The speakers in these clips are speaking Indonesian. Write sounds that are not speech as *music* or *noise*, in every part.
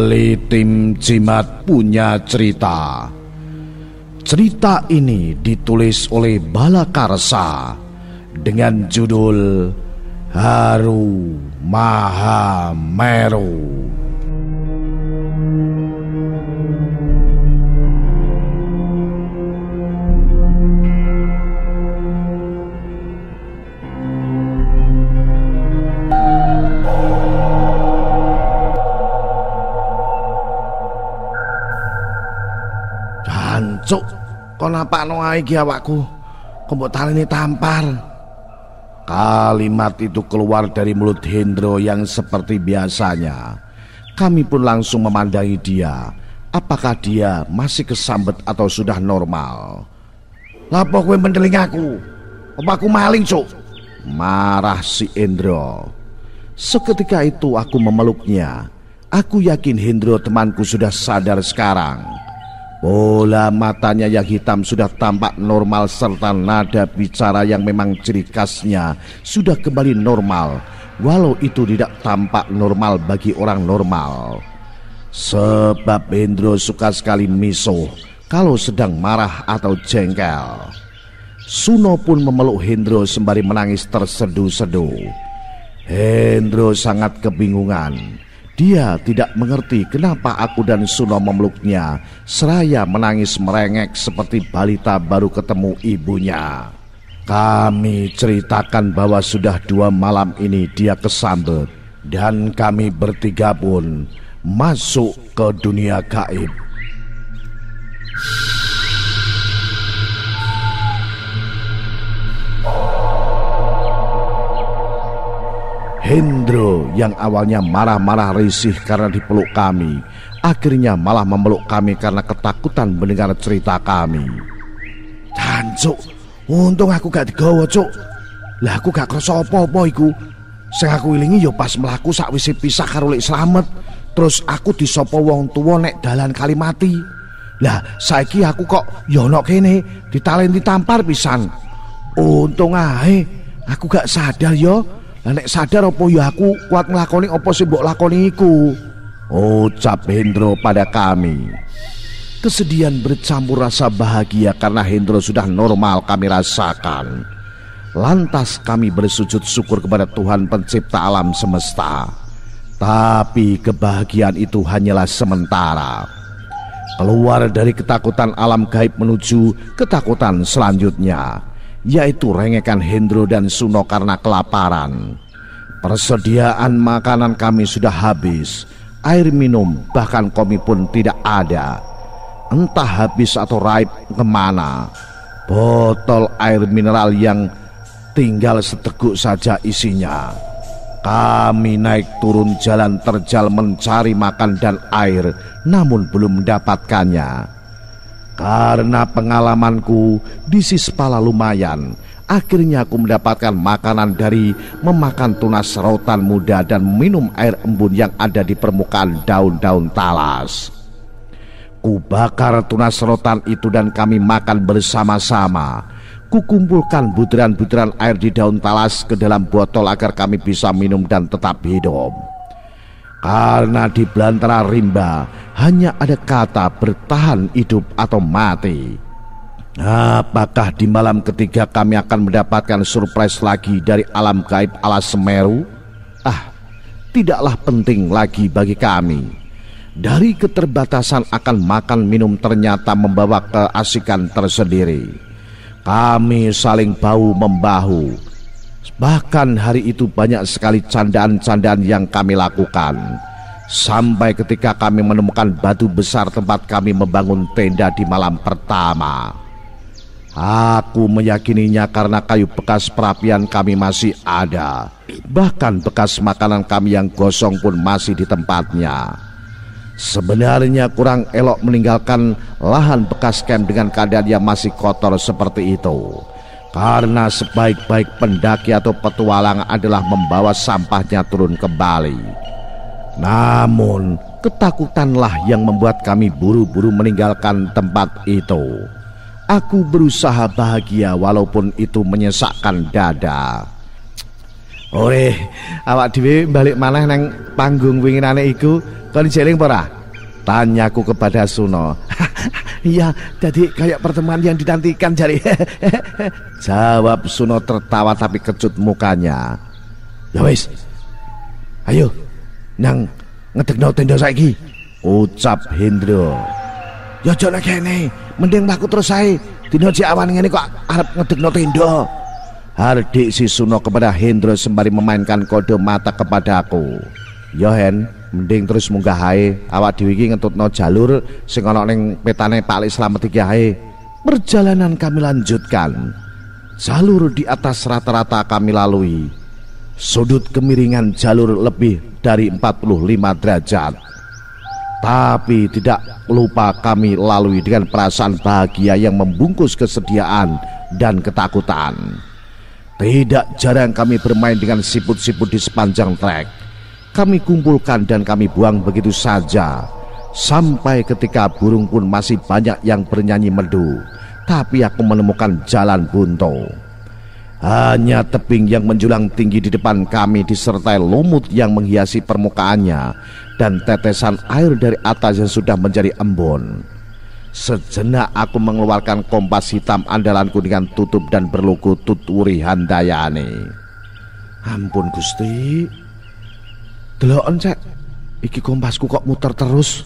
kembali tim Jimat punya cerita. Cerita ini ditulis oleh Balakarsa dengan judul Haru Mahameru. Cuk, kon napakno ae iki awakku. Kok mbok talene tampar. Kalimat itu keluar dari mulut Hendro yang seperti biasanya. Kami pun langsung memandangi dia. Apakah dia masih kesambet atau sudah normal? Lapo kowe mendeling aku? Apa aku maling, Cuk? Marah si Hendro. Seketika itu aku memeluknya. Aku yakin Hendro temanku sudah sadar sekarang. Bola matanya yang hitam sudah tampak normal serta nada bicara yang memang ciri khasnya sudah kembali normal walau itu tidak tampak normal bagi orang normal. Sebab Hendro suka sekali miso kalau sedang marah atau jengkel. Suno pun memeluk Hendro sembari menangis terseduh-seduh. Hendro sangat kebingungan. Dia tidak mengerti kenapa aku dan Suno memeluknya. Seraya menangis merengek seperti balita baru ketemu ibunya. Kami ceritakan bahwa sudah dua malam ini dia kesambet. Dan kami bertiga pun masuk ke dunia gaib. Hendro yang awalnya marah-marah risih karena dipeluk kami, akhirnya malah memeluk kami karena ketakutan mendengar cerita kami. Jancuk, untung aku gak digawa, Cuk. Lah aku gak kesopo apa-apa iku. Sing aku ilingi ya pas melaku sakwise pisah karo selamat terus aku disopo wong tua nek dalan kali mati. Lah saiki aku kok yonok ya ini kene, ditampar ditampar pisan. Untung ae aku gak sadar ya. Lah nek sadar apa ya aku kuat nglakoni apa sing mbok lakoni iku. Ucap Hendro pada kami. Kesedihan bercampur rasa bahagia karena Hendro sudah normal kami rasakan. Lantas kami bersujud syukur kepada Tuhan pencipta alam semesta. Tapi kebahagiaan itu hanyalah sementara. Keluar dari ketakutan alam gaib menuju ketakutan selanjutnya yaitu rengekan Hendro dan Suno karena kelaparan. Persediaan makanan kami sudah habis, air minum bahkan komi pun tidak ada. Entah habis atau raib kemana. Botol air mineral yang tinggal seteguk saja isinya. Kami naik turun jalan terjal mencari makan dan air, namun belum mendapatkannya. Karena pengalamanku di Sispala lumayan, akhirnya aku mendapatkan makanan dari memakan tunas rotan muda dan minum air embun yang ada di permukaan daun-daun talas. Ku bakar tunas rotan itu dan kami makan bersama-sama. Kukumpulkan butiran-butiran air di daun talas ke dalam botol agar kami bisa minum dan tetap hidup. Karena di belantara rimba hanya ada kata bertahan hidup atau mati. Apakah di malam ketiga kami akan mendapatkan surprise lagi dari alam gaib ala Semeru? Ah, tidaklah penting lagi bagi kami. Dari keterbatasan akan makan minum ternyata membawa keasikan tersendiri. Kami saling bau membahu Bahkan hari itu banyak sekali candaan-candaan yang kami lakukan. Sampai ketika kami menemukan batu besar tempat kami membangun tenda di malam pertama. Aku meyakininya karena kayu bekas perapian kami masih ada. Bahkan bekas makanan kami yang gosong pun masih di tempatnya. Sebenarnya kurang elok meninggalkan lahan bekas kem dengan keadaan yang masih kotor seperti itu. Karena sebaik-baik pendaki atau petualang adalah membawa sampahnya turun ke Bali. Namun, ketakutanlah yang membuat kami buru-buru meninggalkan tempat itu. Aku berusaha bahagia walaupun itu menyesakkan dada. Oleh, awak Dewi balik mana neng panggung winginane iku kau dijeling apa Tanyaku kepada Suno *laughs* Iya, jadi kayak pertemuan yang ditantikan, jari *laughs* Jawab Suno tertawa tapi kecut mukanya Ya wis Ayo Nang ngedekno tenda saiki Ucap Hendro Ya jana kene Mending aku terus saya Dino si awan ini kok arep ngedekno tenda Hardik si Suno kepada Hendro sembari memainkan kode mata kepadaku. aku Yohen, ya, mending terus munggah hae awak dhewe iki ngetutno jalur sing ana ning petane Pak Ali Slamet iki hae perjalanan kami lanjutkan jalur di atas rata-rata kami lalui sudut kemiringan jalur lebih dari 45 derajat tapi tidak lupa kami lalui dengan perasaan bahagia yang membungkus kesediaan dan ketakutan tidak jarang kami bermain dengan siput-siput di sepanjang trek kami kumpulkan dan kami buang begitu saja. Sampai ketika burung pun masih banyak yang bernyanyi merdu, tapi aku menemukan jalan buntu. Hanya tebing yang menjulang tinggi di depan kami disertai lumut yang menghiasi permukaannya dan tetesan air dari atas yang sudah menjadi embun. Sejenak aku mengeluarkan kompas hitam andalanku dengan tutup dan berluku tuturi handayani. Ampun Gusti, Deloken cek. Iki kompasku kok muter terus.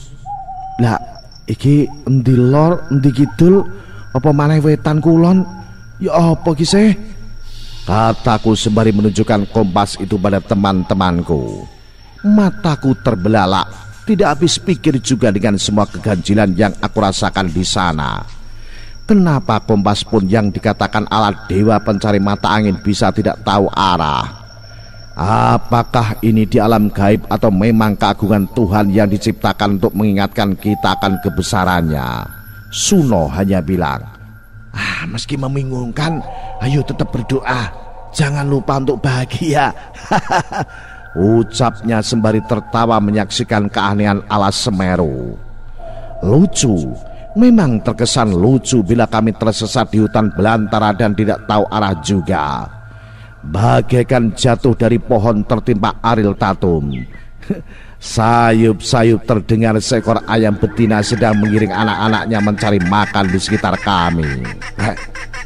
Lah, iki endi lor, endi kidul, apa maneh wetan kulon? Ya apa kisih Kataku sembari menunjukkan kompas itu pada teman-temanku. Mataku terbelalak, tidak habis pikir juga dengan semua keganjilan yang aku rasakan di sana. Kenapa kompas pun yang dikatakan alat dewa pencari mata angin bisa tidak tahu arah? Apakah ini di alam gaib atau memang keagungan Tuhan yang diciptakan untuk mengingatkan kita akan kebesarannya? Suno hanya bilang, Ah, meski membingungkan, ayo tetap berdoa. Jangan lupa untuk bahagia. *laughs* Ucapnya sembari tertawa menyaksikan keanehan alas Semeru. Lucu, memang terkesan lucu bila kami tersesat di hutan belantara dan tidak tahu arah juga bagaikan jatuh dari pohon tertimpa Aril Tatum. *laughs* Sayup-sayup terdengar seekor ayam betina sedang mengiring anak-anaknya mencari makan di sekitar kami. Eh,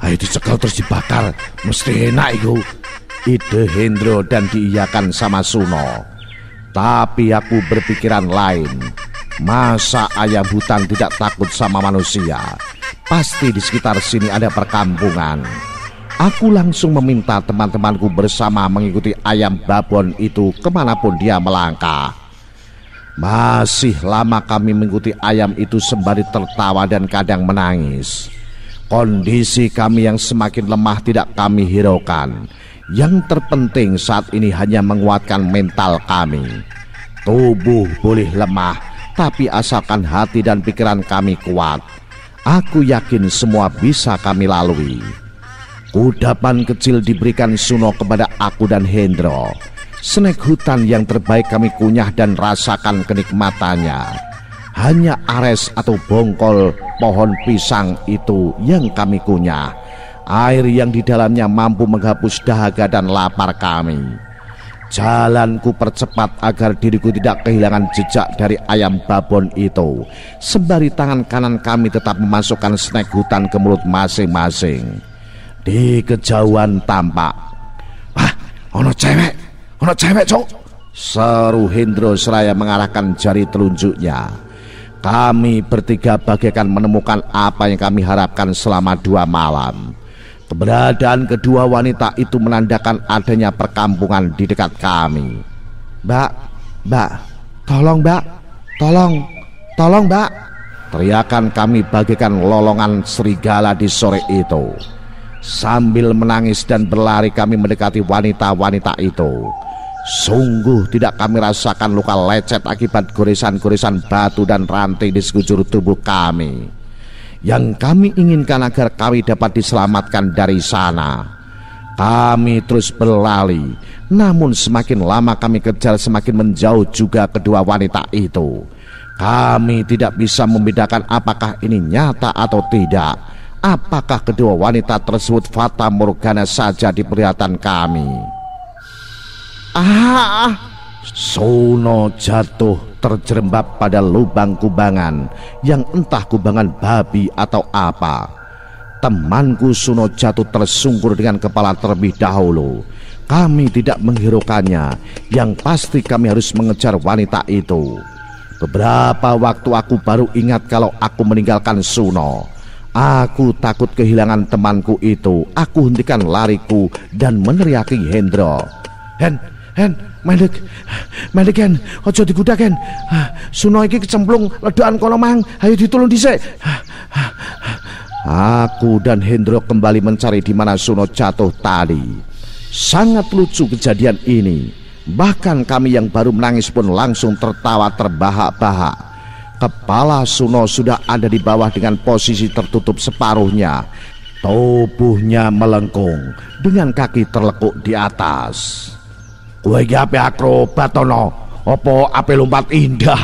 ayo dicekal terus dibakar, mesti enak itu. Ide Hendro dan diiyakan sama Suno. Tapi aku berpikiran lain. Masa ayam hutan tidak takut sama manusia? Pasti di sekitar sini ada perkampungan. Aku langsung meminta teman-temanku bersama mengikuti ayam babon itu kemanapun dia melangkah. Masih lama kami mengikuti ayam itu sembari tertawa dan kadang menangis. Kondisi kami yang semakin lemah tidak kami hiraukan. Yang terpenting saat ini hanya menguatkan mental kami. Tubuh boleh lemah, tapi asalkan hati dan pikiran kami kuat. Aku yakin semua bisa kami lalui. Udapan kecil diberikan Suno kepada aku dan Hendro. Snack hutan yang terbaik kami kunyah dan rasakan kenikmatannya. Hanya ares atau bongkol pohon pisang itu yang kami kunyah. Air yang di dalamnya mampu menghapus dahaga dan lapar kami. Jalanku percepat agar diriku tidak kehilangan jejak dari ayam babon itu Sembari tangan kanan kami tetap memasukkan snack hutan ke mulut masing-masing di kejauhan tampak. Ah, ono cewek, ono cewek cok. Seru Hendro seraya mengarahkan jari telunjuknya. Kami bertiga bagaikan menemukan apa yang kami harapkan selama dua malam. Keberadaan kedua wanita itu menandakan adanya perkampungan di dekat kami. Mbak, mbak, tolong mbak, tolong, tolong mbak. Teriakan kami bagaikan lolongan serigala di sore itu. Sambil menangis dan berlari kami mendekati wanita-wanita itu. Sungguh tidak kami rasakan luka lecet akibat goresan-goresan batu dan rantai di sekujur tubuh kami. Yang kami inginkan agar kami dapat diselamatkan dari sana. Kami terus berlari, namun semakin lama kami kejar semakin menjauh juga kedua wanita itu. Kami tidak bisa membedakan apakah ini nyata atau tidak Apakah kedua wanita tersebut Fata Morgana saja di perlihatan kami? Ah, Suno jatuh terjerembab pada lubang kubangan yang entah kubangan babi atau apa. Temanku Suno jatuh tersungkur dengan kepala terlebih dahulu. Kami tidak menghiraukannya, yang pasti kami harus mengejar wanita itu. Beberapa waktu aku baru ingat kalau aku meninggalkan Suno. Aku takut kehilangan temanku itu. Aku hentikan lariku dan meneriaki Hendro. Hen, Hen, Mendek, mendek Hen, ojo kuda Hen. Ah, Suno iki kecemplung ledakan kono mang, ayo ditulung dice. Aku dan Hendro kembali mencari di mana Suno jatuh tadi. Sangat lucu kejadian ini. Bahkan kami yang baru menangis pun langsung tertawa terbahak-bahak. Kepala Suno sudah ada di bawah dengan posisi tertutup separuhnya. Tubuhnya melengkung dengan kaki terlekuk di atas. Kue gape ape akrobat ana? opo ape lompat indah?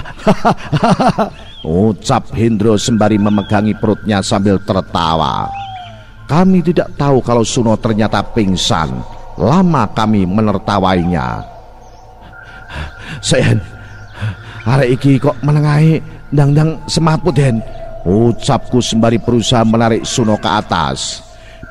*laughs* Ucap Hendro sembari memegangi perutnya sambil tertawa. Kami tidak tahu kalau Suno ternyata pingsan. Lama kami menertawainya. Sen, hari iki kok menengahi Dangdang semaput, Den. Ucapku sembari berusaha menarik Suno ke atas.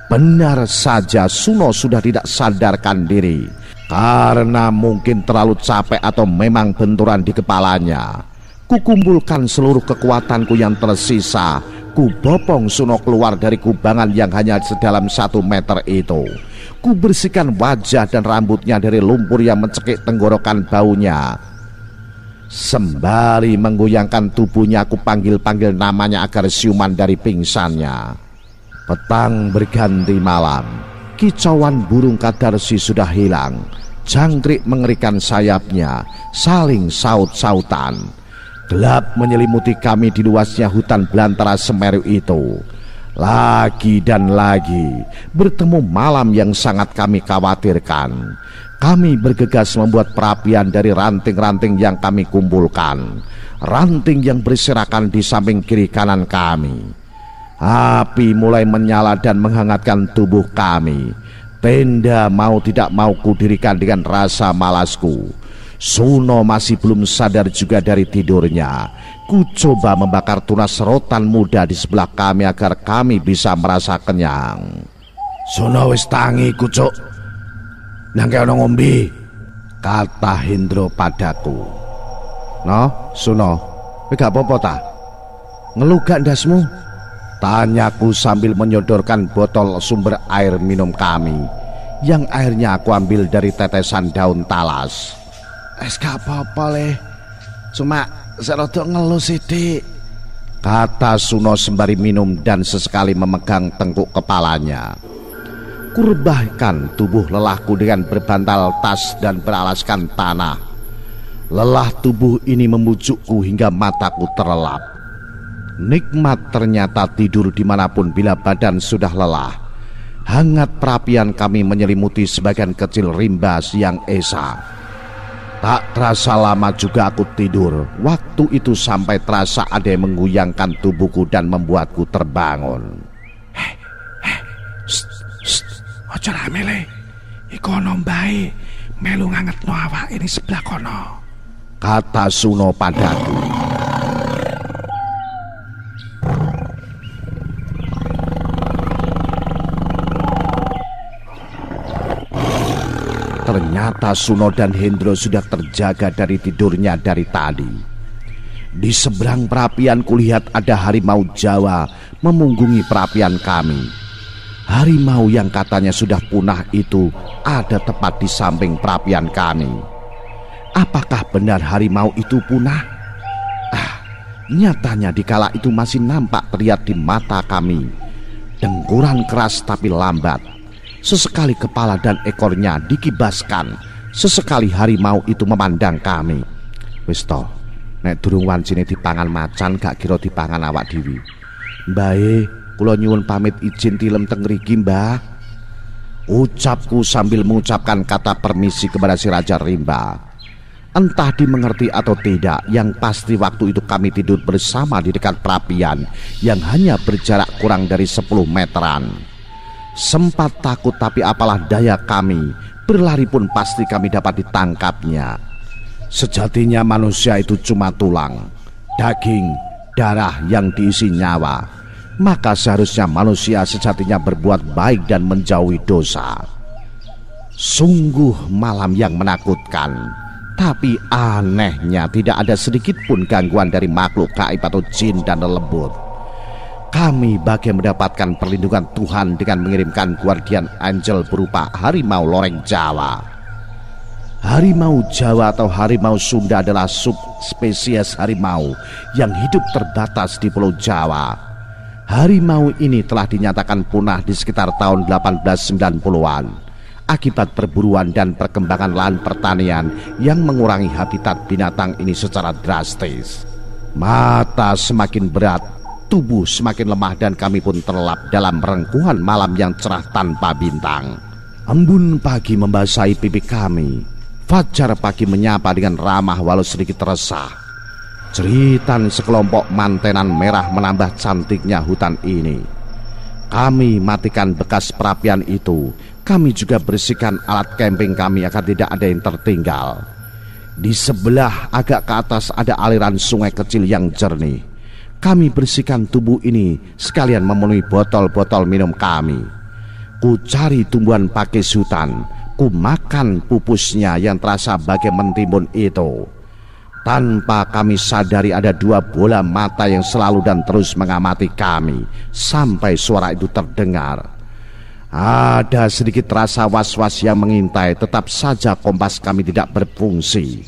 Benar saja Suno sudah tidak sadarkan diri. Karena mungkin terlalu capek atau memang benturan di kepalanya. Kukumpulkan seluruh kekuatanku yang tersisa Ku bopong Suno keluar dari kubangan yang hanya sedalam satu meter itu Ku bersihkan wajah dan rambutnya dari lumpur yang mencekik tenggorokan baunya Sembari menggoyangkan tubuhnya aku panggil-panggil namanya agar siuman dari pingsannya. Petang berganti malam. Kicauan burung kadarsi sudah hilang. Jangkrik mengerikan sayapnya, saling saut-sautan. Gelap menyelimuti kami di luasnya hutan belantara Semeru itu. Lagi dan lagi bertemu malam yang sangat kami khawatirkan. Kami bergegas membuat perapian dari ranting-ranting yang kami kumpulkan. Ranting yang berserakan di samping kiri kanan kami. Api mulai menyala dan menghangatkan tubuh kami. Tenda mau tidak mau kudirikan dengan rasa malasku. Suno masih belum sadar juga dari tidurnya. Ku coba membakar tunas rotan muda di sebelah kami agar kami bisa merasa kenyang. Suno wis tangi kucuk nang kaya ana ngombe kata Hendro padaku no Suno kowe gak apa-apa ta ngelugak ndasmu tanyaku sambil menyodorkan botol sumber air minum kami yang airnya aku ambil dari tetesan daun talas es gak apa-apa le cuma serodo ngelus sidik kata Suno sembari minum dan sesekali memegang tengkuk kepalanya kurbahkan tubuh lelahku dengan berbantal tas dan beralaskan tanah. Lelah tubuh ini membujukku hingga mataku terlelap. Nikmat ternyata tidur dimanapun bila badan sudah lelah. Hangat perapian kami menyelimuti sebagian kecil rimba siang esa. Tak terasa lama juga aku tidur. Waktu itu sampai terasa ada yang mengguyangkan tubuhku dan membuatku terbangun. Hei, hei, Aja rame le. Iku ana mbae melu ngangetno awake ini sebelah kono. Kata Suno padaku. Ternyata Suno dan Hendro sudah terjaga dari tidurnya dari tadi. Di seberang perapian kulihat ada harimau Jawa memunggungi perapian kami harimau yang katanya sudah punah itu ada tepat di samping perapian kami. Apakah benar harimau itu punah? Ah, nyatanya di kala itu masih nampak terlihat di mata kami. Dengkuran keras tapi lambat. Sesekali kepala dan ekornya dikibaskan. Sesekali harimau itu memandang kami. Wisto, nek durung wancine dipangan macan gak kira dipangan awak dhewe. Mbae, Kulo nyuwun pamit izin tilem teng mriki, Mbah. Ucapku sambil mengucapkan kata permisi kepada si Raja Rimba. Entah dimengerti atau tidak, yang pasti waktu itu kami tidur bersama di dekat perapian yang hanya berjarak kurang dari 10 meteran. Sempat takut tapi apalah daya kami, berlari pun pasti kami dapat ditangkapnya. Sejatinya manusia itu cuma tulang, daging, darah yang diisi nyawa maka seharusnya manusia sejatinya berbuat baik dan menjauhi dosa. Sungguh malam yang menakutkan, tapi anehnya tidak ada sedikit pun gangguan dari makhluk gaib atau jin dan lembut. Kami bagai mendapatkan perlindungan Tuhan dengan mengirimkan guardian angel berupa harimau loreng Jawa. Harimau Jawa atau harimau Sunda adalah subspesies harimau yang hidup terbatas di Pulau Jawa harimau ini telah dinyatakan punah di sekitar tahun 1890-an akibat perburuan dan perkembangan lahan pertanian yang mengurangi habitat binatang ini secara drastis. Mata semakin berat, tubuh semakin lemah dan kami pun terlelap dalam rengkuhan malam yang cerah tanpa bintang. Embun pagi membasahi pipi kami. Fajar pagi menyapa dengan ramah walau sedikit resah. Jeritan sekelompok mantenan merah menambah cantiknya hutan ini. Kami matikan bekas perapian itu. Kami juga bersihkan alat camping kami agar tidak ada yang tertinggal. Di sebelah agak ke atas ada aliran sungai kecil yang jernih. Kami bersihkan tubuh ini sekalian memenuhi botol-botol minum kami. Ku cari tumbuhan pakis hutan, ku makan pupusnya yang terasa bagai mentimun itu tanpa kami sadari ada dua bola mata yang selalu dan terus mengamati kami sampai suara itu terdengar. Ada sedikit rasa was-was yang mengintai, tetap saja kompas kami tidak berfungsi.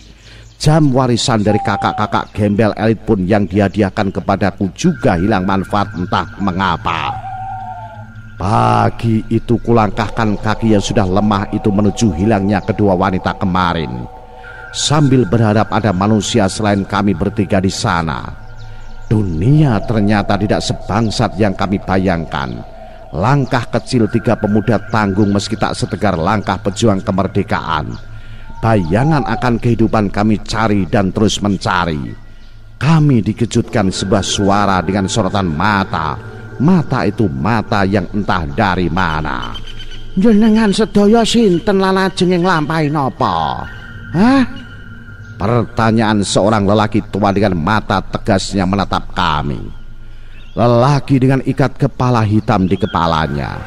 Jam warisan dari kakak-kakak gembel elit pun yang dihadiahkan kepadaku juga hilang manfaat entah mengapa. Pagi itu kulangkahkan kaki yang sudah lemah itu menuju hilangnya kedua wanita kemarin sambil berharap ada manusia selain kami bertiga di sana. Dunia ternyata tidak sebangsat yang kami bayangkan. Langkah kecil tiga pemuda tanggung meski tak setegar langkah pejuang kemerdekaan. Bayangan akan kehidupan kami cari dan terus mencari. Kami dikejutkan sebuah suara dengan sorotan mata. Mata itu mata yang entah dari mana. Jenengan sedoyo sinten lalajeng yang lampahi nopo, Hah? Pertanyaan seorang lelaki tua dengan mata tegasnya menatap kami. Lelaki dengan ikat kepala hitam di kepalanya.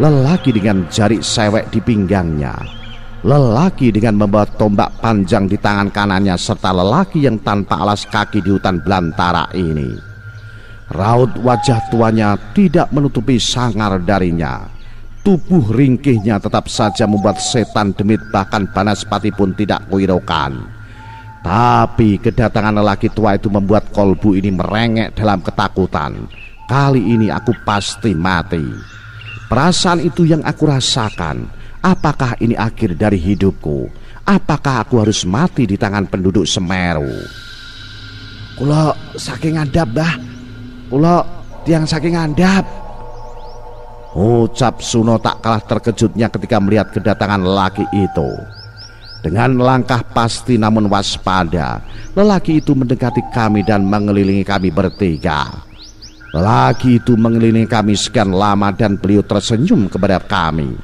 Lelaki dengan jari sewek di pinggangnya. Lelaki dengan membawa tombak panjang di tangan kanannya serta lelaki yang tanpa alas kaki di hutan belantara ini. Raut wajah tuanya tidak menutupi sangar darinya. Tubuh ringkihnya tetap saja membuat setan demit bahkan panas pati pun tidak kuirokan. Tapi kedatangan lelaki tua itu membuat kolbu ini merengek dalam ketakutan. Kali ini aku pasti mati. Perasaan itu yang aku rasakan. Apakah ini akhir dari hidupku? Apakah aku harus mati di tangan penduduk Semeru? Kulo saking andap Mbah. Kulo tiang saking andap. Ucap Suno tak kalah terkejutnya ketika melihat kedatangan lelaki itu. Dengan langkah pasti namun waspada, lelaki itu mendekati kami dan mengelilingi kami bertiga. Lelaki itu mengelilingi kami sekian lama dan beliau tersenyum kepada kami.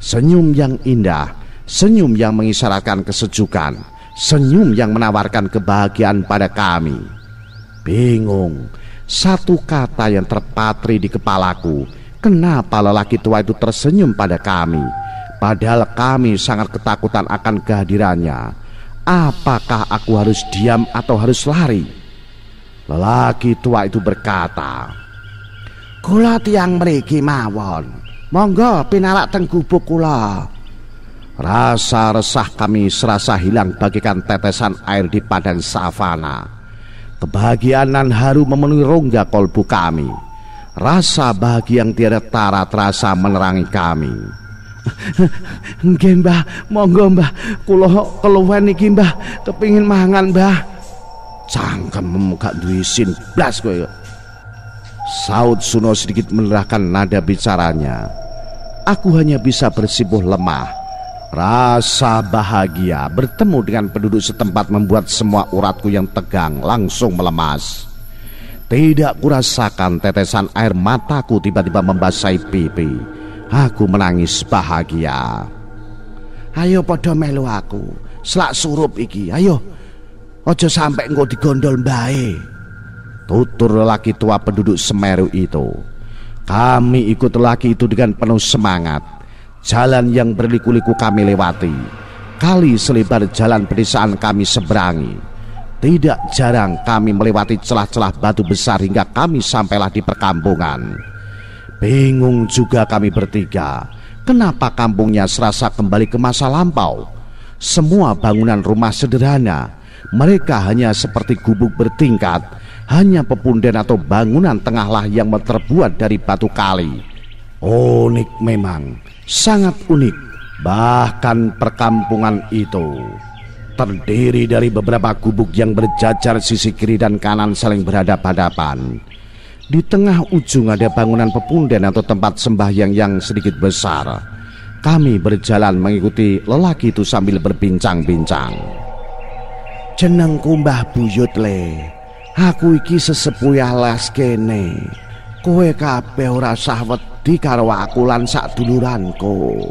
Senyum yang indah, senyum yang mengisyaratkan kesejukan, senyum yang menawarkan kebahagiaan pada kami. Bingung, satu kata yang terpatri di kepalaku, kenapa lelaki tua itu tersenyum pada kami? Padahal kami sangat ketakutan akan kehadirannya. Apakah aku harus diam atau harus lari? Lelaki tua itu berkata, "Kula tiang meriki mawon. Monggo pinarak teng kula." Rasa resah kami serasa hilang bagikan tetesan air di padang savana. Kebahagiaan dan haru memenuhi rongga kolbu kami. Rasa bahagia yang tiada tara terasa menerangi kami. *laughs* Nggih, Mbah. Monggo, Mbah. Kula keluwen iki, Mbah. Kepingin mangan, Mbah. Cangkemmu gak duwe blas kowe. Saud Suno sedikit menerahkan nada bicaranya. Aku hanya bisa bersimpuh lemah. Rasa bahagia bertemu dengan penduduk setempat membuat semua uratku yang tegang langsung melemas. Tidak kurasakan tetesan air mataku tiba-tiba membasahi pipi. Aku menangis bahagia. Ayo podo melu aku. Selak surup iki. Ayo. Ojo sampai engkau digondol mbae. Tutur lelaki tua penduduk Semeru itu. Kami ikut lelaki itu dengan penuh semangat. Jalan yang berliku-liku kami lewati. Kali selebar jalan pedesaan kami seberangi. Tidak jarang kami melewati celah-celah batu besar hingga kami sampailah di perkampungan. Bingung juga kami bertiga. Kenapa kampungnya serasa kembali ke masa lampau? Semua bangunan rumah sederhana. Mereka hanya seperti gubuk bertingkat. Hanya pepunden atau bangunan tengahlah yang terbuat dari batu kali. Unik memang, sangat unik. Bahkan perkampungan itu terdiri dari beberapa gubuk yang berjajar sisi kiri dan kanan saling berhadapan-hadapan. Di tengah ujung ada bangunan pepunden atau tempat sembahyang yang sedikit besar. Kami berjalan mengikuti lelaki itu sambil berbincang-bincang. Jeneng kumbah Buyut le. Aku iki sesepuyah las kene. Kowe kabeh ora sah wedi karo aku lan ko.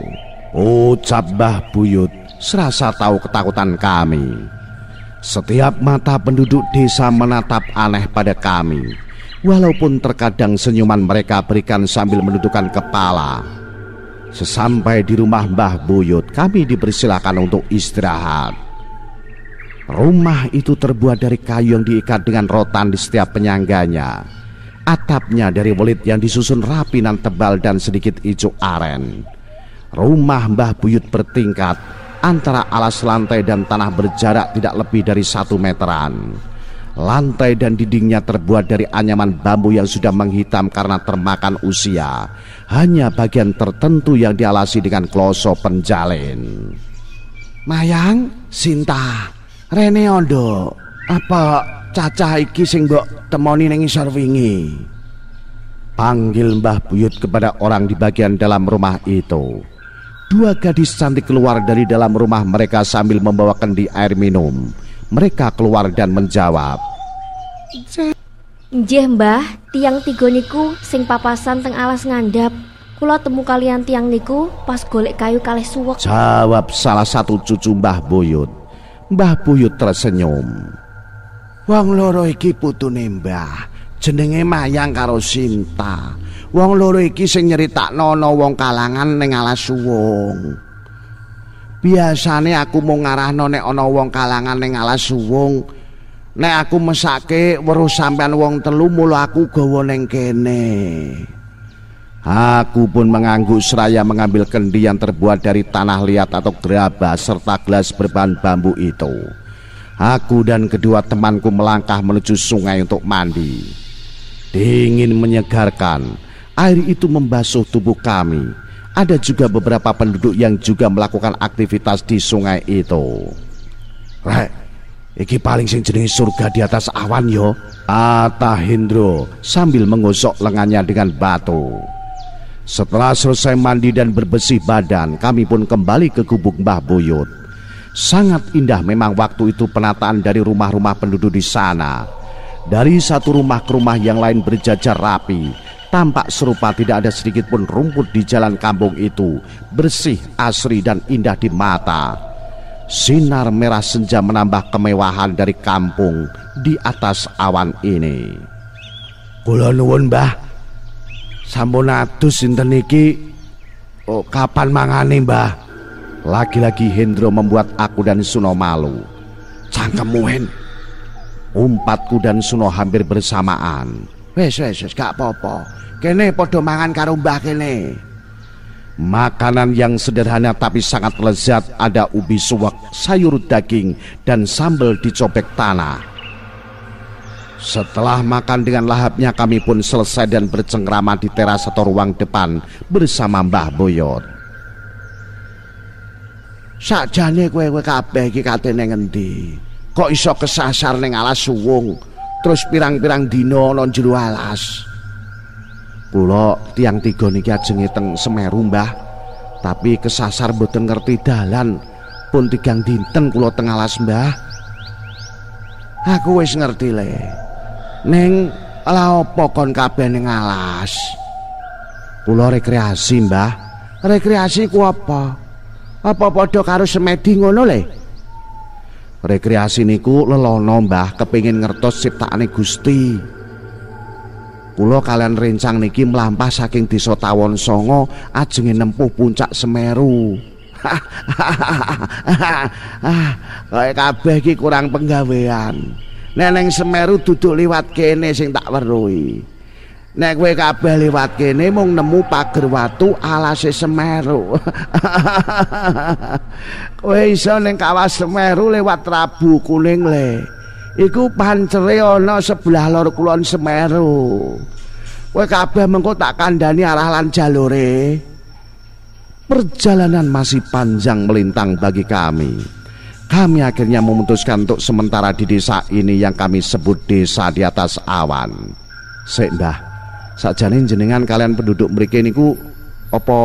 Ucap Mbah Buyut serasa tahu ketakutan kami. Setiap mata penduduk desa menatap aneh pada kami walaupun terkadang senyuman mereka berikan sambil menundukkan kepala. Sesampai di rumah Mbah Buyut, kami dipersilakan untuk istirahat. Rumah itu terbuat dari kayu yang diikat dengan rotan di setiap penyangganya. Atapnya dari welit yang disusun rapi nan tebal dan sedikit ijuk aren. Rumah Mbah Buyut bertingkat antara alas lantai dan tanah berjarak tidak lebih dari satu meteran. Lantai dan dindingnya terbuat dari anyaman bambu yang sudah menghitam karena termakan usia. Hanya bagian tertentu yang dialasi dengan kloso penjalin. Mayang, Sinta, Rene Ondo, apa caca iki sing mbok temoni ning isor wingi? Panggil Mbah Buyut kepada orang di bagian dalam rumah itu. Dua gadis cantik keluar dari dalam rumah mereka sambil membawa kendi air minum. Mereka keluar dan menjawab. Njeh mbah, tiang tiga niku sing papasan teng alas ngandap. Kula temu kalian tiang niku pas golek kayu kalih suwek. Jawab salah satu cucu Mbah Buyut. Mbah Buyut tersenyum. Wong loro iki putune Mbah, jenenge Mayang karo Sinta. Wong loro iki sing nyeritakno ana wong kalangan ning alas suwung biasane aku mau ngarah nek ono wong kalangan ning alas suwung nek aku mesake weruh sampean wong telu mulu aku gawa ning kene Aku pun mengangguk seraya mengambil kendi yang terbuat dari tanah liat atau gerabah serta gelas berbahan bambu itu. Aku dan kedua temanku melangkah menuju sungai untuk mandi. Dingin menyegarkan, air itu membasuh tubuh kami ada juga beberapa penduduk yang juga melakukan aktivitas di sungai itu. Rek, iki paling sing jenis surga di atas awan yo. Ata Hindro sambil mengosok lengannya dengan batu. Setelah selesai mandi dan berbersih badan, kami pun kembali ke gubuk Mbah Buyut. Sangat indah memang waktu itu penataan dari rumah-rumah penduduk di sana. Dari satu rumah ke rumah yang lain berjajar rapi, Tampak serupa tidak ada sedikit pun rumput di jalan kampung itu, bersih, asri dan indah di mata. Sinar merah senja menambah kemewahan dari kampung di atas awan ini. Kula nuwun, Mbah. Sampun adus sinten iki. Oh, kapan mangane, Mbah? Lagi-lagi Hendro membuat aku dan Suno malu. Cangkemmu, Hen. Umpatku dan Suno hampir bersamaan. Wes wes, wes gak apa-apa. Kene padha mangan karo mbah kene. Makanan yang sederhana tapi sangat lezat ada ubi suwak, sayur daging, dan sambal dicobek tanah. Setelah makan dengan lahapnya kami pun selesai dan bercengkrama di teras atau ruang depan bersama Mbah Boyot. Sakjane kowe kowe kabeh iki katene ngendi? Kok iso kesasar ning alas suwung? terus pirang-pirang dino ana jero alas. Kula tiang tiga niki ajenge teng Semeru, Mbah. Tapi kesasar boten ngerti dalan. Pun tigang dinten kula teng alas, Mbah. Aku wis ngerti le. Neng la pokon kon kabeh ning alas. rekreasi, Mbah. Rekreasi ku apa? Apa harus karo semedi ngono le? rekreasi niku lelono mbah kepingin ngertos ciptaane Gusti Kulo kalian rencang niki mlampah saking desa Tawon Songo ajenge nempuh puncak Semeru Hahaha, *laughs* kabeh iki kurang penggawean. Neneng Semeru duduk liwat kene sing tak weruhi. Nek kowe kabeh lewat kene mung nemu pager watu alase Semeru. *laughs* kowe iso ning kawas Semeru lewat Rabu Kuning le. Iku pancere ana sebelah lor kulon Semeru. Kowe kabeh mengko tak kandhani arah lan jalure. Perjalanan masih panjang melintang bagi kami. Kami akhirnya memutuskan untuk sementara di desa ini yang kami sebut desa di atas awan. Sik, Mbah janin jenengan kalian penduduk mriki ku opo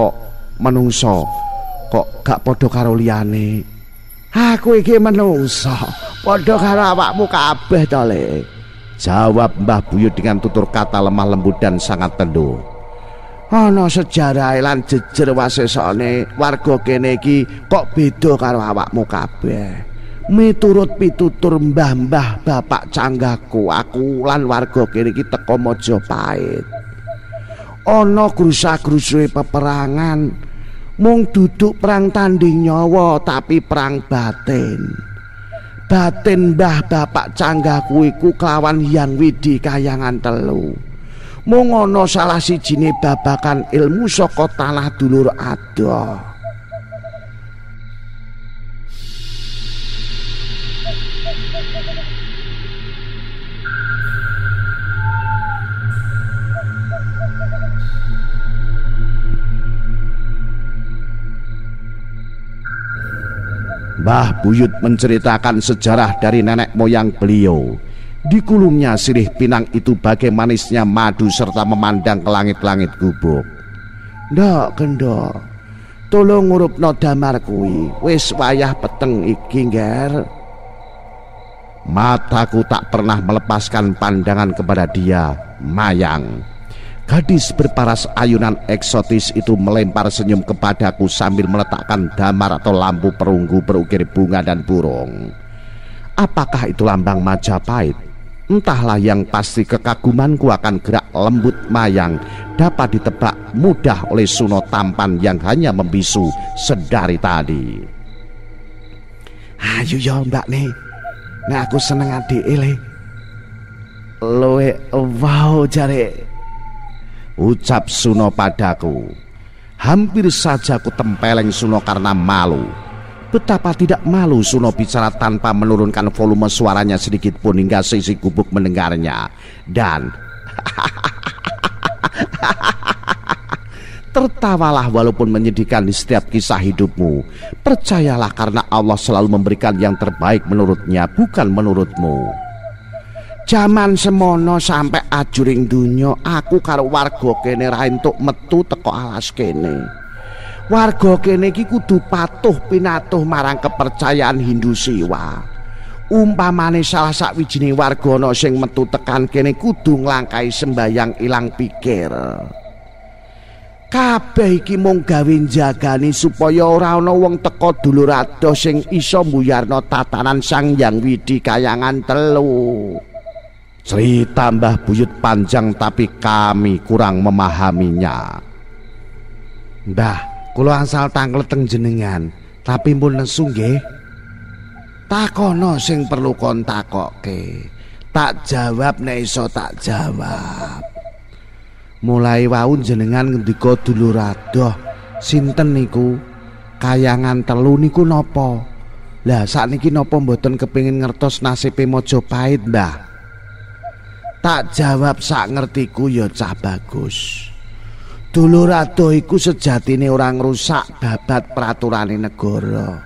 menungso kok gak padha karo aku iki menungso padha karo awakmu kabeh jawab Mbah Buyut dengan tutur kata lemah lembut dan sangat teduh ana sejarah lan jejer wasesane warga kene iki kok beda karo awakmu kabeh miturut pitutur mbah-mbah bapak canggaku aku lan warga kene iki teka Majapahit ana grusa-grusuhe peperangan mung duduk perang tanding nyawa tapi perang batin batin mbah bapak canggah kuwi kelawan Hyang Widi kayangan telu mung ana salah sijine babakan ilmu saka tanah dulur adoh Mbah Buyut menceritakan sejarah dari nenek moyang beliau. Di kulumnya sirih pinang itu bagai manisnya madu serta memandang ke langit-langit gubuk. Ndak kendor. Tolong ngurupno damar kui, Wis wayah peteng iki, Ngger. Mataku tak pernah melepaskan pandangan kepada dia, Mayang. Gadis berparas ayunan eksotis itu melempar senyum kepadaku sambil meletakkan damar atau lampu perunggu berukir bunga dan burung. Apakah itu lambang Majapahit? Entahlah yang pasti kekagumanku akan gerak lembut mayang dapat ditebak mudah oleh Suno tampan yang hanya membisu sedari tadi. Ayo ya mbak nih, nah aku seneng adik ini. Loe wow jare ucap Suno padaku. Hampir saja ku tempeleng Suno karena malu. Betapa tidak malu Suno bicara tanpa menurunkan volume suaranya sedikit pun hingga sisi gubuk mendengarnya. Dan *laughs* Tertawalah walaupun menyedihkan di setiap kisah hidupmu. Percayalah karena Allah selalu memberikan yang terbaik menurutnya, bukan menurutmu. Jaman semono sampe ajuring dunya aku karo warga kene ra entuk metu teko alas kene. Warga kene iki kudu patuh pinatuh marang kepercayaan Hindu Siwa. Umpamane salah sawijining warga ana sing metu tekan kene kudu nglangkai sembayang ilang pikir. Kabeh iki mung gawe jagani supaya ora ana wong teko dulur adoh sing isa mbuyarna tatanan Sang Hyang Widi kayangan telu. Cerita mbah buyut panjang tapi kami kurang memahaminya. Mbah, kula asal tangleteng jenengan, tapi pun nesu nggih. Takono sing perlu kon takoke. Tak jawab nek iso tak jawab. Mulai wau jenengan ngendika dulur adoh, sinten niku? Kayangan telu niku nopo? Lah sakniki nopo, mboten kepingin ngertos nasibe Majapahit, Mbah? Tak jawab sak ngertiku ya cah bagus. Dulur ado iku sejatine ora ngrusak babat peraturan negara.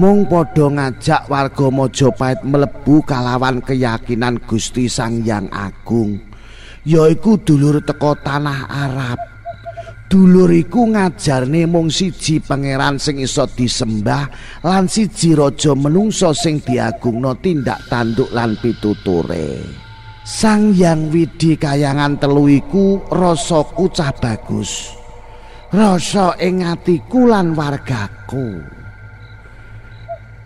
Mung padha ngajak warga Majapahit mlebu kalawan keyakinan Gusti Sang Hyang Agung. Yaiku dulur teko tanah Arab. Dulur iku ngajarne mung siji pangeran sing isa disembah lan siji raja menungsa sing diagungno tindak tanduk lan pituture. Sang Hyang Widi kayangan telu iku rasa kucah bagus. Rasa ing atiku lan wargaku.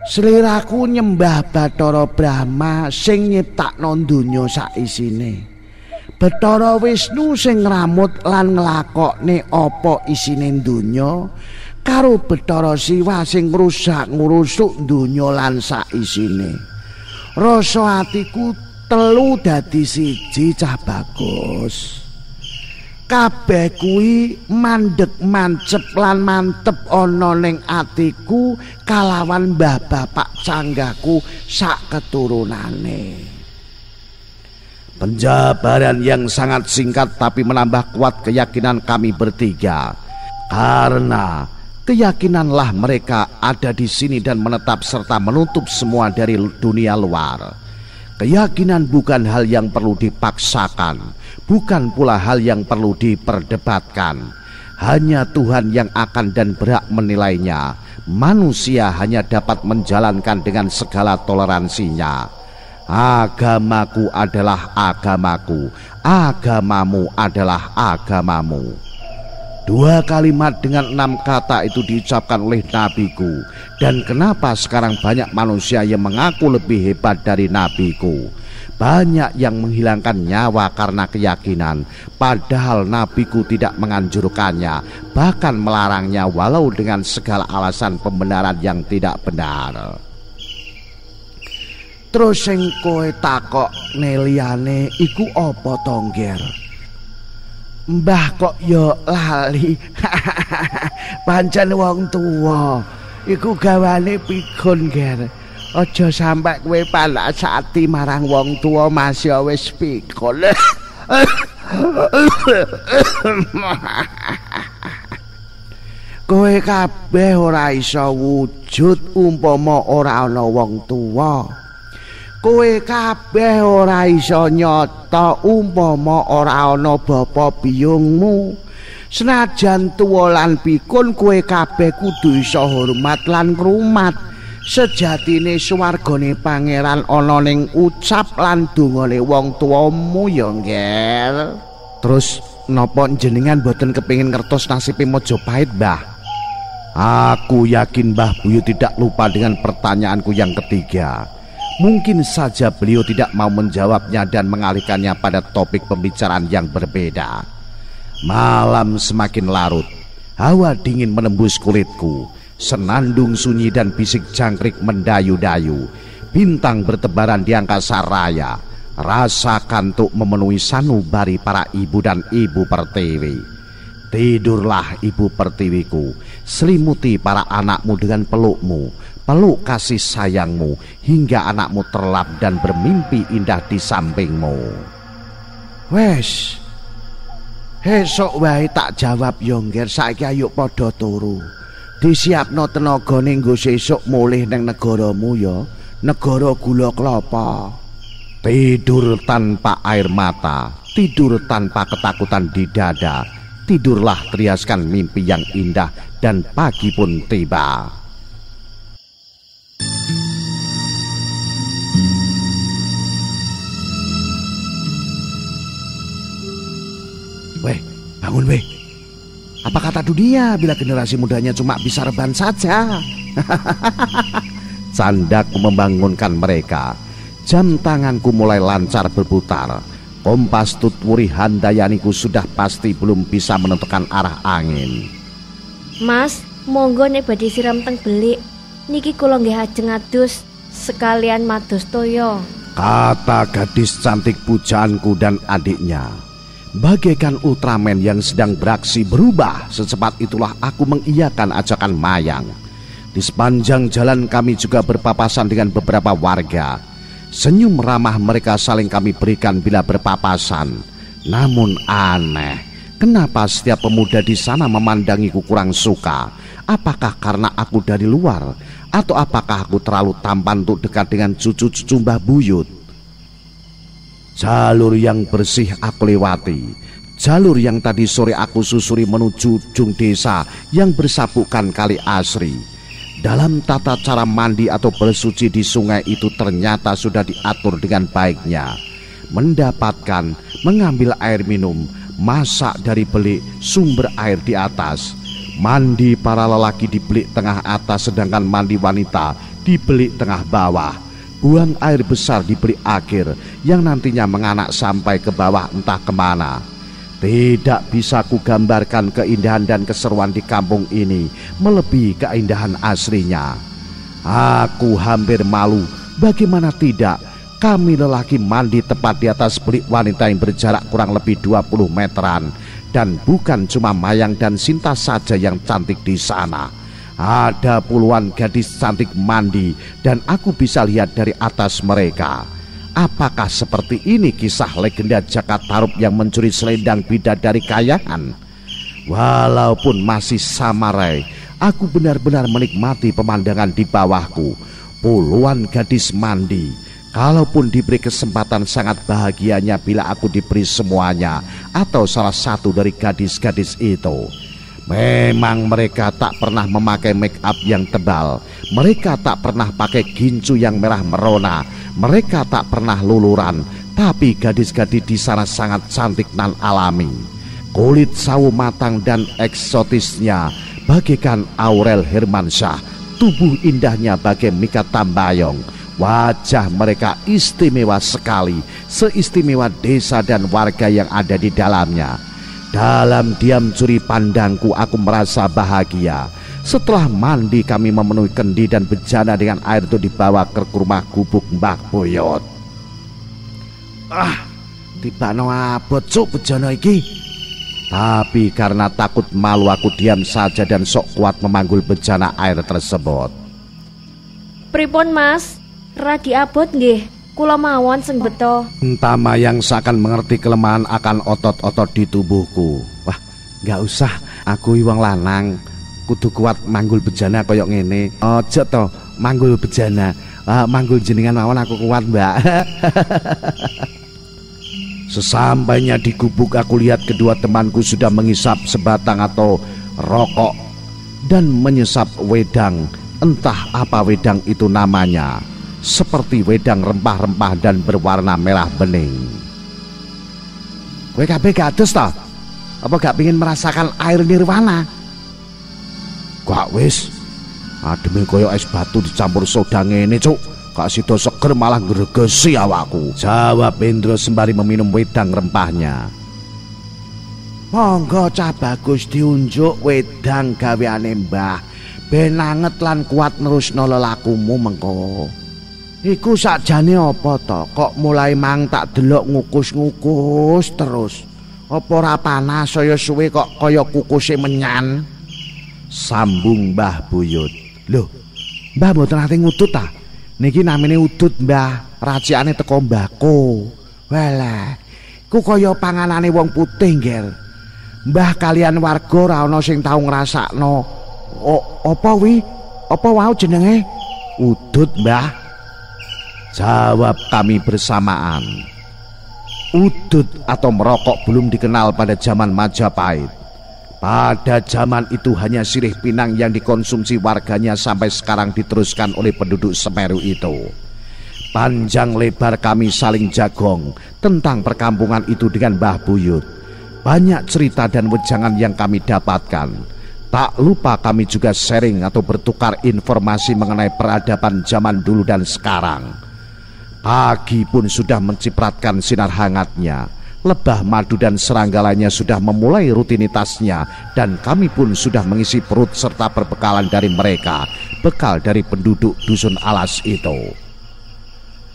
Seliraku nyembah batara Brahma sing nyiptakno donya sak isine. Bathara Wisnu sing ramut lan nglakokne apa isine donya karo Bathara Siwa sing ngrusak ngurusuk donya lan sak isine. Rasa atiku telu dadi siji cah bagus kabeh kuwi mandeg mancep lan mantep ana ning atiku kalawan mbah bapak canggaku sak keturunane Penjabaran yang sangat singkat tapi menambah kuat keyakinan kami bertiga karena keyakinanlah mereka ada di sini dan menetap serta menutup semua dari dunia luar. Keyakinan bukan hal yang perlu dipaksakan, bukan pula hal yang perlu diperdebatkan. Hanya Tuhan yang akan dan berhak menilainya. Manusia hanya dapat menjalankan dengan segala toleransinya. Agamaku adalah agamaku, agamamu adalah agamamu. Dua kalimat dengan enam kata itu diucapkan oleh nabiku. Dan kenapa sekarang banyak manusia yang mengaku lebih hebat dari nabiku? Banyak yang menghilangkan nyawa karena keyakinan, padahal nabiku tidak menganjurkannya, bahkan melarangnya walau dengan segala alasan pembenaran yang tidak benar. Terus yang kowe takok neliane iku opo tongger? Mbah kok yo lali. *laughs* Pancen wong tuwa iku gawane pikun, Ger. Aja sampe kowe panas ati marang wong tuwa mas yo wis pikun. *laughs* kowe kabeh ora iso wujud umpama ora ana wong tuwa. kowe kabeh ora iso nyata umpama ora ana bapa biyungmu senajan tuwa lan pikun kowe kabeh kudu iso hormat lan ngrumat sejatine swargane pangeran ana ning ucap lan dongane wong tuwamu ya ngger terus napa jenengan boten kepingin ngertos nasibe pahit Mbah Aku yakin Mbah Buyu tidak lupa dengan pertanyaanku yang ketiga. Mungkin saja beliau tidak mau menjawabnya dan mengalihkannya pada topik pembicaraan yang berbeda. Malam semakin larut, hawa dingin menembus kulitku, senandung sunyi dan bisik jangkrik mendayu-dayu, bintang bertebaran di angkasa raya, rasa kantuk memenuhi sanubari para ibu dan ibu pertiwi. Tidurlah ibu pertiwiku, selimuti para anakmu dengan pelukmu, peluk kasih sayangmu hingga anakmu terlap dan bermimpi indah di sampingmu. Wes, Esok wae tak jawab Yongger saiki ayo podo turu. no tenaga nggo sesuk mulih neng negaramu ya, negara gula kelapa. Tidur tanpa air mata, tidur tanpa ketakutan di dada. Tidurlah teriaskan mimpi yang indah dan pagi pun tiba. bangun weh. Apa kata dunia bila generasi mudanya cuma bisa reban saja? *laughs* sandak membangunkan mereka. Jam tanganku mulai lancar berputar. Kompas tutwuri handayaniku sudah pasti belum bisa menentukan arah angin. Mas, monggo nek badi siram teng belik. Niki kula nggih ajeng adus sekalian madus toyo. Kata gadis cantik pujaanku dan adiknya. Bagaikan Ultraman yang sedang beraksi berubah, secepat itulah aku mengiyakan ajakan Mayang. Di sepanjang jalan kami juga berpapasan dengan beberapa warga. Senyum ramah mereka saling kami berikan bila berpapasan. Namun aneh, kenapa setiap pemuda di sana memandangiku kurang suka? Apakah karena aku dari luar? Atau apakah aku terlalu tampan untuk dekat dengan cucu-cucu Mbah Buyut? Jalur yang bersih aku lewati. Jalur yang tadi sore aku susuri menuju ujung desa yang bersapukan kali asri. Dalam tata cara mandi atau bersuci di sungai itu ternyata sudah diatur dengan baiknya. Mendapatkan, mengambil air minum, masak dari belik sumber air di atas. Mandi para lelaki di belik tengah atas sedangkan mandi wanita di belik tengah bawah buang air besar diberi akhir yang nantinya menganak sampai ke bawah entah kemana. Tidak bisa kugambarkan keindahan dan keseruan di kampung ini melebihi keindahan aslinya. Aku hampir malu, bagaimana tidak kami lelaki mandi tepat di atas belik wanita yang berjarak kurang lebih 20 meteran dan bukan cuma Mayang dan Sinta saja yang cantik di sana ada puluhan gadis cantik mandi dan aku bisa lihat dari atas mereka. Apakah seperti ini kisah legenda Jakat Tarub yang mencuri selendang bidadari dari Kayangan? Walaupun masih samarai, aku benar-benar menikmati pemandangan di bawahku. Puluhan gadis mandi, Kalaupun diberi kesempatan sangat bahagianya bila aku diberi semuanya atau salah satu dari gadis-gadis itu. Memang mereka tak pernah memakai make up yang tebal Mereka tak pernah pakai gincu yang merah merona Mereka tak pernah luluran Tapi gadis-gadis di sana sangat cantik dan alami Kulit sawo matang dan eksotisnya Bagikan Aurel Hermansyah Tubuh indahnya bagai Mika Tambayong Wajah mereka istimewa sekali Seistimewa desa dan warga yang ada di dalamnya dalam diam curi pandangku aku merasa bahagia Setelah mandi kami memenuhi kendi dan bejana dengan air itu dibawa ke rumah gubuk Mbak Boyot Ah, tiba no abot cuk bejana iki Tapi karena takut malu aku diam saja dan sok kuat memanggul bejana air tersebut Pripon mas, radi abot nggih Kula mawon sing beto. Entama yang seakan mengerti kelemahan akan otot-otot di tubuhku. Wah, nggak usah. Aku iwang lanang. Kudu kuat manggul bejana koyok ngene. Ojo to manggul bejana. Uh, manggul jenengan mawon aku kuat, Mbak. *laughs* Sesampainya di gubuk aku lihat kedua temanku sudah mengisap sebatang atau rokok dan menyesap wedang. Entah apa wedang itu namanya seperti wedang rempah-rempah dan berwarna merah bening. Kue kabeh gadus toh? Apa gak pingin merasakan air nirwana? Gak wis. ademi ah, koyo es batu dicampur soda ngene, Cuk. Kasih Sido seger malah ngeregesi awakku. Jawab Indro sembari meminum wedang rempahnya. Monggo cah bagus diunjuk wedang gaweane Mbah. Benanget lan kuat nerus lelakumu mengko. Iku sakjane apa to? Kok mulai mang tak delok ngukus-ngukus terus. Apa ora panas saya suwe kok kaya kukuse menyan? Sambung Mbah Buyut. Loh, Mbah mboten nate ngudut ta? Niki namine udut, Mbah. Raciane teko mbako. Walah. Ku kaya panganane wong putih, gel Mbah kalian warga ora ana sing tau ngrasakno. Apa wi? Apa wau jenenge? Udut, Mbah. Jawab kami bersamaan. Udut atau merokok belum dikenal pada zaman Majapahit. Pada zaman itu hanya sirih pinang yang dikonsumsi warganya sampai sekarang diteruskan oleh penduduk Semeru itu. Panjang lebar kami saling jagong tentang perkampungan itu dengan Mbah Buyut. Banyak cerita dan wejangan yang kami dapatkan. Tak lupa kami juga sharing atau bertukar informasi mengenai peradaban zaman dulu dan sekarang. Pagi pun sudah mencipratkan sinar hangatnya. Lebah madu dan serangga sudah memulai rutinitasnya dan kami pun sudah mengisi perut serta perbekalan dari mereka, bekal dari penduduk dusun alas itu.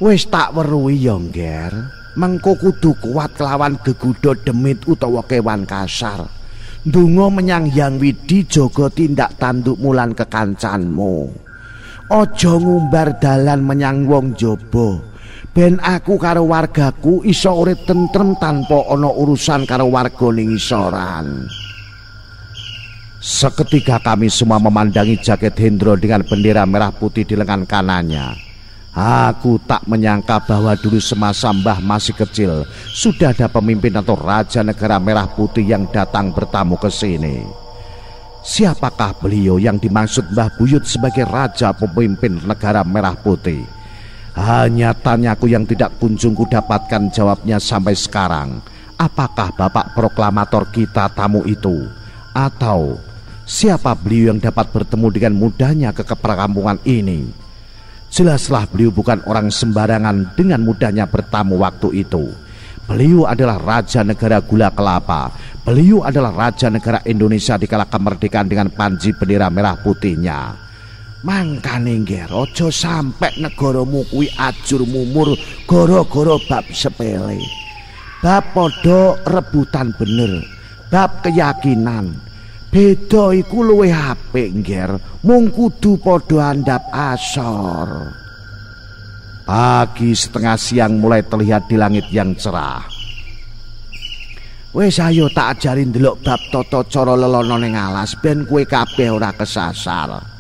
Wis tak weruhi Yongger, ya, mengko kudu kuat kelawan gegudo demit utawa kewan kasar. Dungo menyang Yang Widi jogo tindak tanduk mulan kekancanmu. Ojo ngumbar dalan menyang wong jobo ben aku karo wargaku iso urip tentrem tanpa ono urusan karo warga ning isoran. Seketika kami semua memandangi jaket Hendro dengan bendera merah putih di lengan kanannya. Aku tak menyangka bahwa dulu semasa Mbah masih kecil sudah ada pemimpin atau raja negara merah putih yang datang bertamu ke sini. Siapakah beliau yang dimaksud Mbah Buyut sebagai raja pemimpin negara merah putih? Hanya ah, tanyaku yang tidak kunjung kudapatkan jawabnya sampai sekarang. Apakah Bapak Proklamator kita tamu itu? Atau siapa beliau yang dapat bertemu dengan mudahnya ke keperkampungan ini? Jelaslah beliau bukan orang sembarangan dengan mudahnya bertamu waktu itu. Beliau adalah Raja Negara Gula Kelapa. Beliau adalah Raja Negara Indonesia di kala kemerdekaan dengan panji bendera merah putihnya. mangkane nggih aja sampe negaramu kuwi ajur mumur gara-gara bab sepele bab padha rebutan bener bab keyakinan beda iku luwih apik nggih mung kudu padha andhap asor pagi setengah siang mulai terlihat di langit yang cerah Wes ayo tak ajarin delok bab toto cara lelono ning alas ben kue kabeh ora kesasar.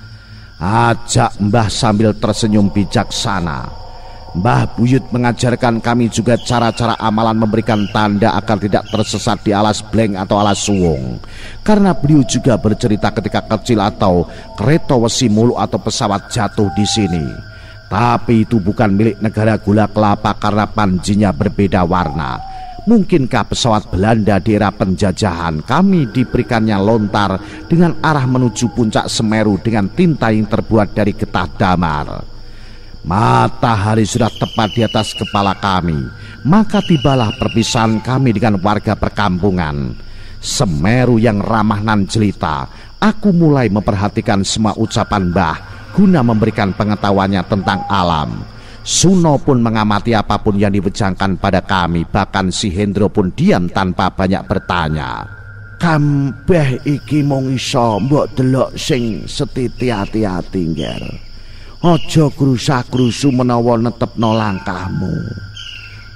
Ajak Mbah sambil tersenyum bijaksana. Mbah Buyut mengajarkan kami juga cara-cara amalan memberikan tanda agar tidak tersesat di alas bleng atau alas suwung. Karena beliau juga bercerita ketika kecil atau kereta wesi mulu atau pesawat jatuh di sini. Tapi itu bukan milik negara gula kelapa karena panjinya berbeda warna. Mungkinkah pesawat Belanda di era penjajahan kami diberikannya lontar dengan arah menuju puncak Semeru dengan tinta yang terbuat dari getah damar? Matahari sudah tepat di atas kepala kami, maka tibalah perpisahan kami dengan warga perkampungan. Semeru yang ramah nan jelita, aku mulai memperhatikan semua ucapan Mbah guna memberikan pengetahuannya tentang alam Suno pun mengamati apapun yang dibejangkan pada kami, bahkan si Hendro pun diam tanpa banyak bertanya. Kambeh iki mong iso mbok delok sing setiti hati-hati ngger. Ojo krusa-krusu menawa nolang langkahmu.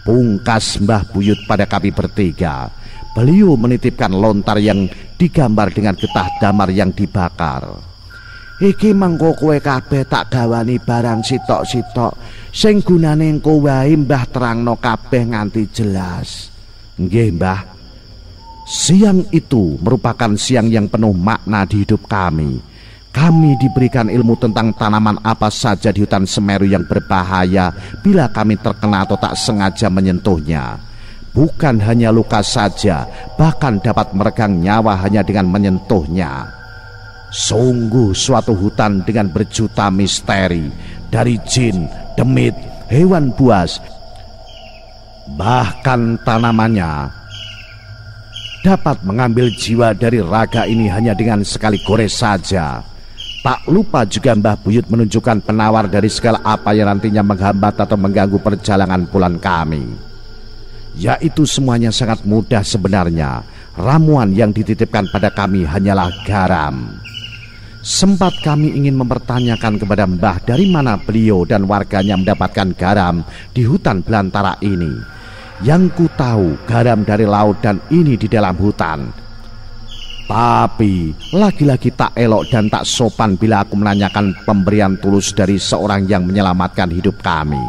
Pungkas Mbah Buyut pada kami bertiga. Beliau menitipkan lontar yang digambar dengan getah damar yang dibakar. Iki mengko kowe kabeh tak gawani barang sitok-sitok sing gunane engko wae Mbah terangno kabeh nganti jelas. Nggih, Mbah. Siang itu merupakan siang yang penuh makna di hidup kami. Kami diberikan ilmu tentang tanaman apa saja di hutan Semeru yang berbahaya bila kami terkena atau tak sengaja menyentuhnya. Bukan hanya luka saja, bahkan dapat meregang nyawa hanya dengan menyentuhnya. Sungguh suatu hutan dengan berjuta misteri dari jin, demit, hewan buas, bahkan tanamannya dapat mengambil jiwa dari raga ini hanya dengan sekali gores saja. Tak lupa juga Mbah Buyut menunjukkan penawar dari segala apa yang nantinya menghambat atau mengganggu perjalanan pulang kami yaitu semuanya sangat mudah sebenarnya. Ramuan yang dititipkan pada kami hanyalah garam sempat kami ingin mempertanyakan kepada Mbah dari mana beliau dan warganya mendapatkan garam di hutan belantara ini. Yang ku tahu garam dari laut dan ini di dalam hutan. Tapi lagi-lagi tak elok dan tak sopan bila aku menanyakan pemberian tulus dari seorang yang menyelamatkan hidup kami.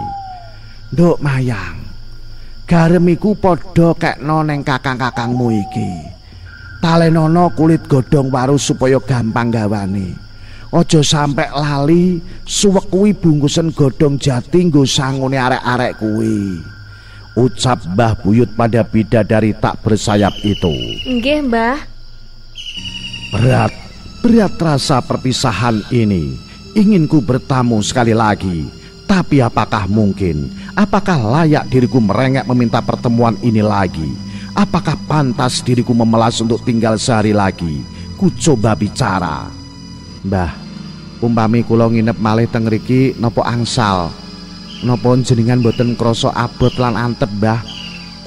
Dok Mayang, garamiku podo kek noneng kakang-kakangmu iki. Talenono kulit godong waru supaya gampang gawani. Ojo sampai lali suwek kuwi bungkusen godhong jati nggo sangone arek-arek kuwi. Ucap Mbah Buyut pada bidadari tak bersayap itu. Nggih, Mbah. Berat, berat rasa perpisahan ini. Inginku bertamu sekali lagi. Tapi apakah mungkin? Apakah layak diriku merengek meminta pertemuan ini lagi? Apakah pantas diriku memelas untuk tinggal sehari lagi? Ku coba bicara. Mbah, umpami kula nginep malih teng mriki napa angsal? Napa jenengan boten krosok abot lan antep, Mbah?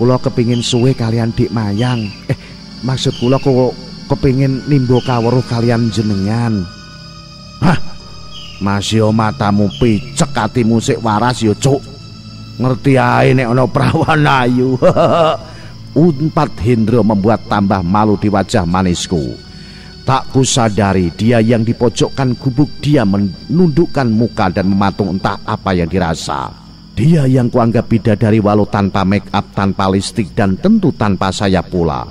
Kula kepingin suwe kalian Dik Mayang. Eh, maksud kula kok kepingin nimbo kawruh kalian jenengan. Hah? Masih matamu picek musik sik waras yo ya, Cuk. Ngerti ae nek ana prawan ayu. *laughs* Umpat Hendro membuat tambah malu di wajah manisku. Tak kusadari dia yang di pojokan gubuk dia menundukkan muka dan mematung entah apa yang dirasa. Dia yang kuanggap bidadari walau tanpa make up, tanpa listrik dan tentu tanpa saya pula.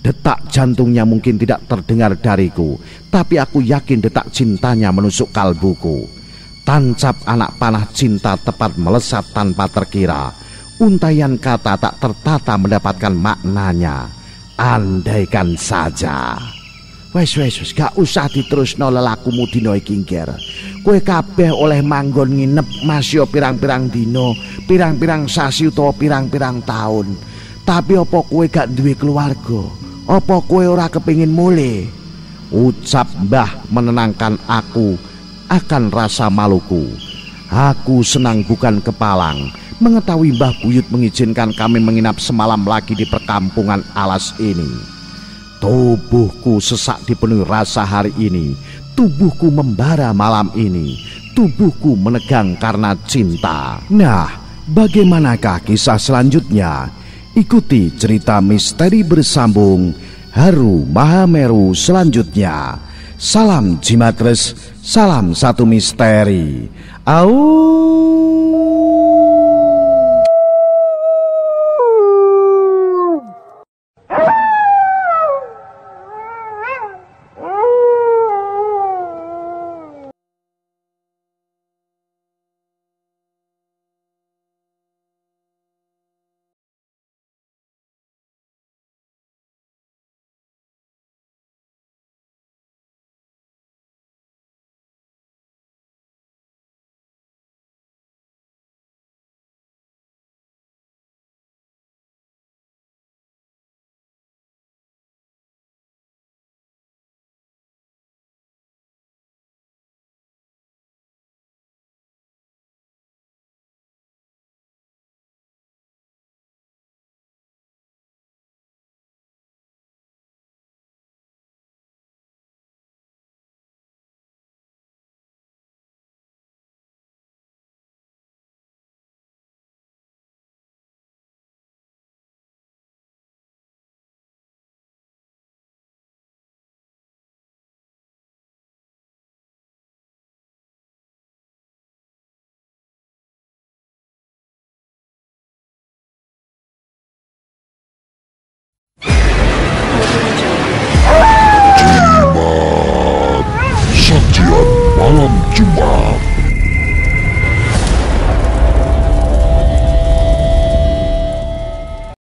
Detak jantungnya mungkin tidak terdengar dariku, tapi aku yakin detak cintanya menusuk kalbuku. Tancap anak panah cinta tepat melesat tanpa terkira. Untayan kata tak tertata mendapatkan maknanya. Andaikan saja. Wes wes wes gak usah diterusno lelakumu dina noy kingker. Kue kabeh oleh manggon nginep masih pirang-pirang dino, pirang-pirang sasi utawa pirang-pirang tahun. Tapi opo kue gak duwe keluarga? opo kue ora kepingin mule. ucap Mbah menenangkan aku akan rasa maluku. Aku senang bukan kepalang, Mengetahui Mbah Buyut mengizinkan kami menginap semalam lagi di perkampungan alas ini. Tubuhku sesak dipenuhi rasa hari ini. Tubuhku membara malam ini. Tubuhku menegang karena cinta. Nah, bagaimanakah kisah selanjutnya? Ikuti cerita misteri bersambung Haru Mahameru selanjutnya. Salam Jimatres, salam satu misteri. Au